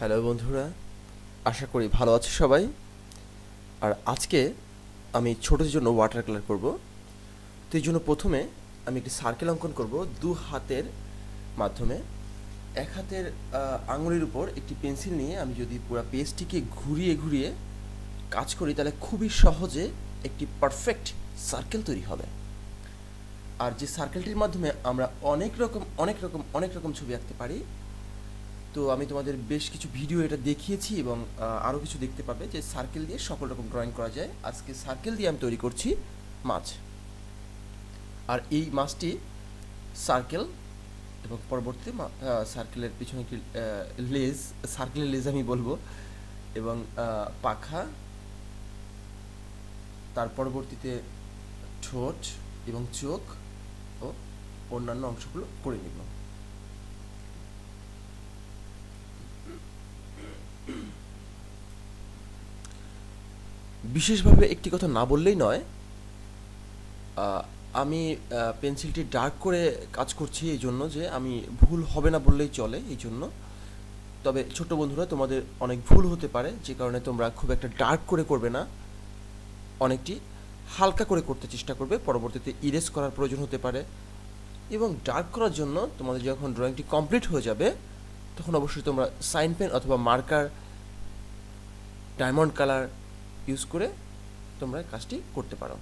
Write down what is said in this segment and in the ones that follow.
hello বন্ধুরা আশা করি ভালো আছে সবাই আর আজকে আমি ছোটোর জন্য ওয়াটার কালার করব তো এই জন্য প্রথমে আমি একটি সার্কেল অঙ্কন করব দু হাতের মাধ্যমে এক হাতের আঙুলের উপর একটি পেন্সিল নিয়ে আমি যদি পুরো পেজটিকে ঘুরিয়ে ঘুরিয়ে কাজ করি তাহলে খুবই সহজে একটি পারফেক্ট সার্কেল তৈরি হবে আর যে সার্কেলটির মাধ্যমে আমরা অনেক রকম অনেক রকম অনেক রকম ছবি আঁকতে পারি তো আমি তোমাদের বেশ কিছু ভিডিও এটা দেখিয়েছি এবং আরও কিছু দেখতে পাবে যে সার্কেল দিয়ে সকল রকম ড্রয়িং করা যায় আজকে সার্কেল দিয়ে আমি তৈরি করছি মাছ আর এই মাছটি সার্কেল এবং পরবর্তীতে সার্কেলের পিছনে একটি লেজ সার্কেলের লেজ আমি বলবো এবং পাখা তার পরবর্তীতে ঠোঁট এবং চোখ ও অন্যান্য অংশগুলো করে নিব বিশেষভাবে একটি কথা না বললেই নয় আমি পেন্সিলটি ডার্ক করে কাজ করছি এই জন্য যে আমি ভুল হবে না বললেই চলে এই জন্য তবে ছোট বন্ধুরা তোমাদের অনেক ভুল হতে পারে যে কারণে তোমরা খুব একটা ডার্ক করে করবে না অনেকটি হালকা করে করতে চেষ্টা করবে পরবর্তীতে ইরেজ করার প্রয়োজন হতে পারে এবং ডার্ক করার জন্য তোমাদের যখন ড্রয়িংটি কমপ্লিট হয়ে যাবে তখন অবশ্যই তোমরা সাইন পেন অথবা মার্কার ডায়মন্ড কালার ইউজ করে তোমরা কাজটি করতে পারো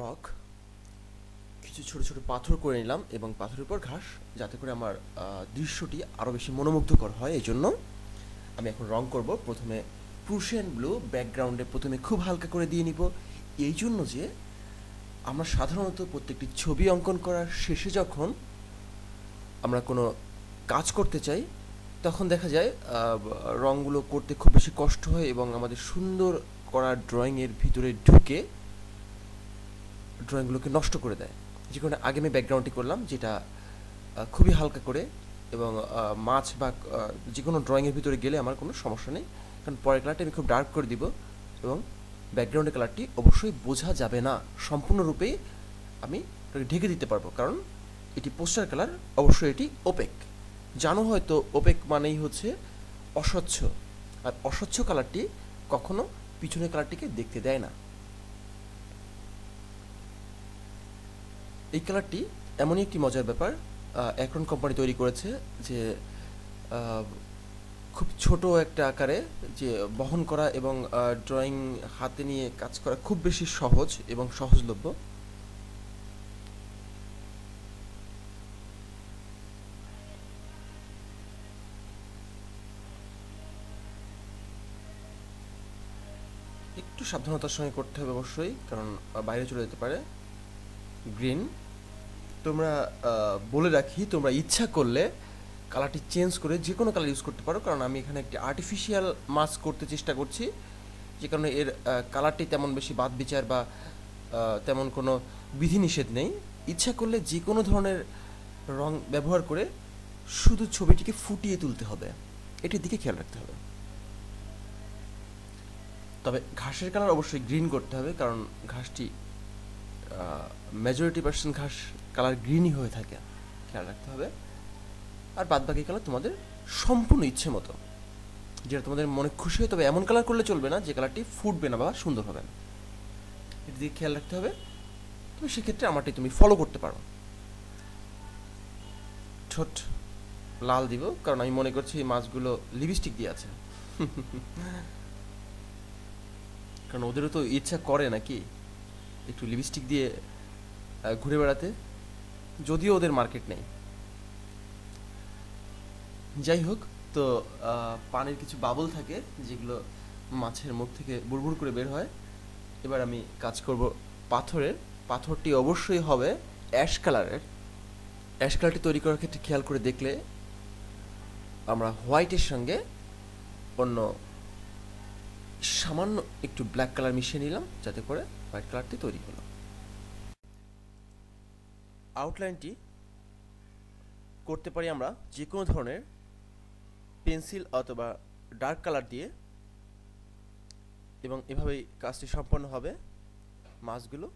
রক কিছু ছোট ছোট পাথর করে নিলাম এবং পাথরের উপর ঘাস যাতে করে আমার দৃশ্যটি আরও বেশি মনোমুগ্ধকর হয় এই জন্য আমি এখন রং করব প্রথমে প্রুশিয়ান ব্লু ব্যাকগ্রাউন্ডে প্রথমে খুব হালকা করে দিয়ে নিব এই জন্য যে আমরা সাধারণত প্রত্যেকটি ছবি অঙ্কন করার শেষে যখন আমরা কোনো কাজ করতে চাই তখন দেখা যায় রঙগুলো করতে খুব বেশি কষ্ট হয় এবং আমাদের সুন্দর করা ড্রয়িংয়ের ভিতরে ঢুকে ড্রয়িংগুলোকে নষ্ট করে দেয় যে কারণে আগে আমি ব্যাকগ্রাউন্ডটি করলাম যেটা খুবই হালকা করে এবং মাছ বা যে কোনো ড্রয়িংয়ের ভিতরে গেলে আমার কোনো সমস্যা নেই কারণ পরের কালারটা আমি খুব ডার্ক করে দিব এবং ব্যাকগ্রাউন্ডের কালারটি অবশ্যই বোঝা যাবে না সম্পূর্ণরূপে আমি ঢেকে দিতে পারবো কারণ এটি পোস্টার কালার অবশ্যই এটি ওপেক জানো হয়তো ওপেক মানেই হচ্ছে অস্বচ্ছ আর অস্বচ্ছ কালারটি কখনো পিছনের কালারটিকে দেখতে দেয় না এই কালারটি এমনই একটি মজার ব্যাপার অ্যাক্রন কোম্পানি তৈরি করেছে যে খুব ছোট একটা আকারে যে বহন করা এবং ড্রয়িং হাতে নিয়ে কাজ করা খুব বেশি সহজ এবং সহজলভ্য একটু সাবধানতার সঙ্গে করতে হবে অবশ্যই কারণ বাইরে চলে যেতে পারে গ্রিন তোমরা বলে রাখি তোমরা ইচ্ছা করলে কালারটি চেঞ্জ করে যে কোনো কালার ইউজ করতে পারো কারণ আমি এখানে একটি আর্টিফিশিয়াল মাস্ক করতে চেষ্টা করছি যে কারণে এর কালারটি তেমন বেশি বাদ বিচার বা তেমন কোনো বিধিনিষেধ নেই ইচ্ছা করলে যে কোনো ধরনের রং ব্যবহার করে শুধু ছবিটিকে ফুটিয়ে তুলতে হবে এটির দিকে খেয়াল রাখতে হবে তবে ঘাসের কালার অবশ্যই গ্রিন করতে হবে কারণ ঘাসটি মেজরিটি পার্সেন্ট ঘাস কালার গ্রিনই হয়ে থাকে খেয়াল রাখতে হবে আর বাদ বাকি কালার তোমাদের সম্পূর্ণ ইচ্ছে মতো যেটা তোমাদের মনে খুশি হয় তবে এমন কালার করলে চলবে না যে কালারটি ফুটবে না বা সুন্দর হবে না এটি দিকে খেয়াল রাখতে হবে তুমি সেক্ষেত্রে আমারটি তুমি ফলো করতে পারো ঠোঁট লাল দিব কারণ আমি মনে করছি এই মাছগুলো লিপস্টিক দিয়ে আছে কারণ ওদেরও তো ইচ্ছা করে নাকি একটু লিপস্টিক দিয়ে ঘুরে বেড়াতে যদিও ওদের মার্কেট নেই যাই হোক তো পানির কিছু বাবল থাকে যেগুলো মাছের মুখ থেকে বুড়বুড় করে বের হয় এবার আমি কাজ করব পাথরের পাথরটি অবশ্যই হবে অ্যাশ কালারের অ্যাশ কালারটি তৈরি করার ক্ষেত্রে খেয়াল করে দেখলে আমরা হোয়াইটের সঙ্গে অন্য সামান্য একটু ব্ল্যাক কালার মিশিয়ে নিলাম যাতে করে হোয়াইট কালারটি তৈরি হলো আউটলাইনটি করতে পারি আমরা যে কোনো ধরনের পেন্সিল অথবা ডার্ক কালার দিয়ে এবং এভাবেই কাজটি সম্পন্ন হবে মাছগুলো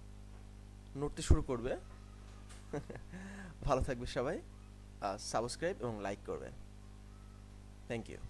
নড়তে শুরু করবে ভালো থাকবে সবাই সাবস্ক্রাইব এবং লাইক করবে থ্যাংক ইউ